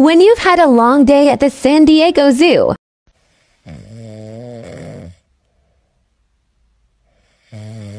when you've had a long day at the San Diego Zoo. Uh, uh,